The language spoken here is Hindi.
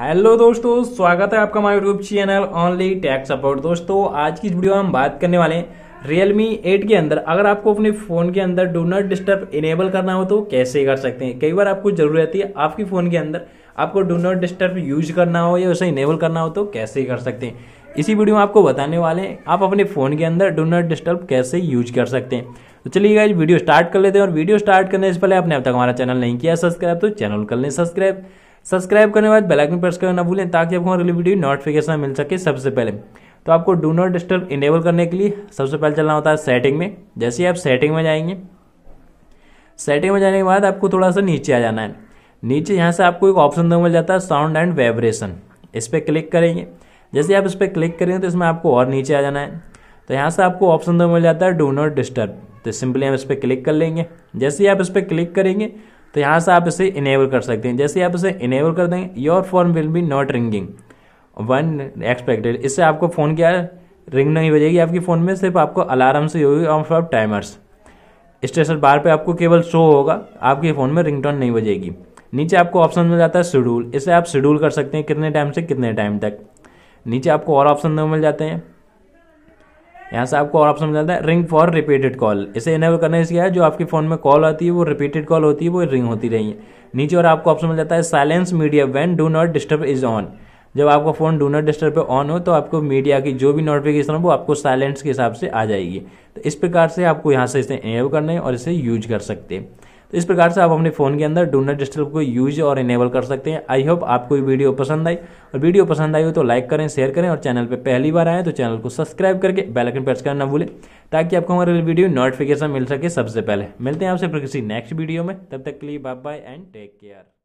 हेलो दोस्तों स्वागत है आपका हमारे YouTube channel only tech support दोस्तों आज की इस वीडियो में हम बात करने वाले हैं रियलमी 8 के अंदर अगर आपको अपने फ़ोन के अंदर डू नॉट डिस्टर्ब इनेबल करना हो तो कैसे कर सकते हैं कई बार आपको जरूरत है आपके फ़ोन के अंदर आपको डू नॉट डिस्टर्ब यूज करना हो या उसे इनेबल करना हो तो कैसे कर सकते हैं इसी वीडियो में आपको बताने वाले हैं आप अपने फ़ोन के अंदर डू नॉट डिस्टर्ब कैसे यूज कर सकते हैं तो चलिए गाइज वीडियो स्टार्ट कर लेते हैं और वीडियो स्टार्ट करने से पहले आपने अब तक हमारा चैनल नहीं किया सब्सक्राइब तो चैनल कर लें सब्सक्राइब सब्सक्राइब करने के बाद बेल आइकन प्रेस करना ना भूलें ताकि आपको हमारे वीडियो नोटिफिकेशन मिल सके सबसे पहले तो आपको डू नॉट डिस्टर्ब इनेबल करने के लिए सबसे पहले चलना होता है सेटिंग में जैसे ही आप सेटिंग में जाएंगे सेटिंग में जाने के बाद आपको थोड़ा सा नीचे आ जाना है नीचे यहाँ से आपको एक ऑप्शन मिल जाता है साउंड एंड वाइब्रेशन इस पर क्लिक करेंगे जैसे आप इस पर क्लिक करेंगे तो इसमें आपको और नीचे आ जाना है तो यहाँ से आपको ऑप्शन मिल जाता है डू नॉट डिस्टर्ब तो सिंपली हम इस पर क्लिक कर लेंगे जैसे ही आप इस पर क्लिक करेंगे तो यहाँ से आप इसे इनेबल कर सकते हैं जैसे आप इसे इनेबल कर देंगे your phone will be not ringing one expected इससे आपको फ़ोन क्या रिंग नहीं बजेगी आपके फ़ोन में सिर्फ आपको अलार्म से होगी और फॉर टाइमर्स स्टेशन बार पे आपको केवल शो होगा आपके फ़ोन में रिंगटोन नहीं बजेगी नीचे आपको ऑप्शन मिल जाता है शेड्यूल इसे आप शेड्यूल कर सकते हैं कितने टाइम से कितने टाइम तक नीचे आपको और ऑप्शन मिल जाते हैं यहाँ से आपको और ऑप्शन मिल जाता है रिंग फॉर रिपीटेड कॉल इसे इनेबल करने से क्या है जो आपके फ़ोन में कॉल आती है वो रिपीटेड कॉल होती है वो रिंग होती रही है नीचे और आपको ऑप्शन मिल जाता है silence media when do not disturb is on जब आपका फ़ोन डू नॉट डिस्टर्ब पे ऑन हो तो आपको मीडिया की जो भी नोटिफिकेशन हो वो आपको साइलेंस के हिसाब से आ जाएगी तो इस प्रकार से आपको यहाँ से इसे इनेबल करने और इसे यूज कर सकते हैं तो इस प्रकार से आप अपने फ़ोन के अंदर डूनर डिस्टर्ब को यूज और इनेबल कर सकते हैं आई होप आपको ये वीडियो पसंद आई और वीडियो पसंद आई हो तो लाइक करें शेयर करें और चैनल पर पहली बार आए तो चैनल को सब्सक्राइब करके बेलाइकन प्रेस करना ना भूलें ताकि आपको हमारे वीडियो नोटिफिकेशन मिल सके सबसे पहले मिलते हैं आपसे किसी नेक्स्ट वीडियो में तब तक के लिए bye bye and take care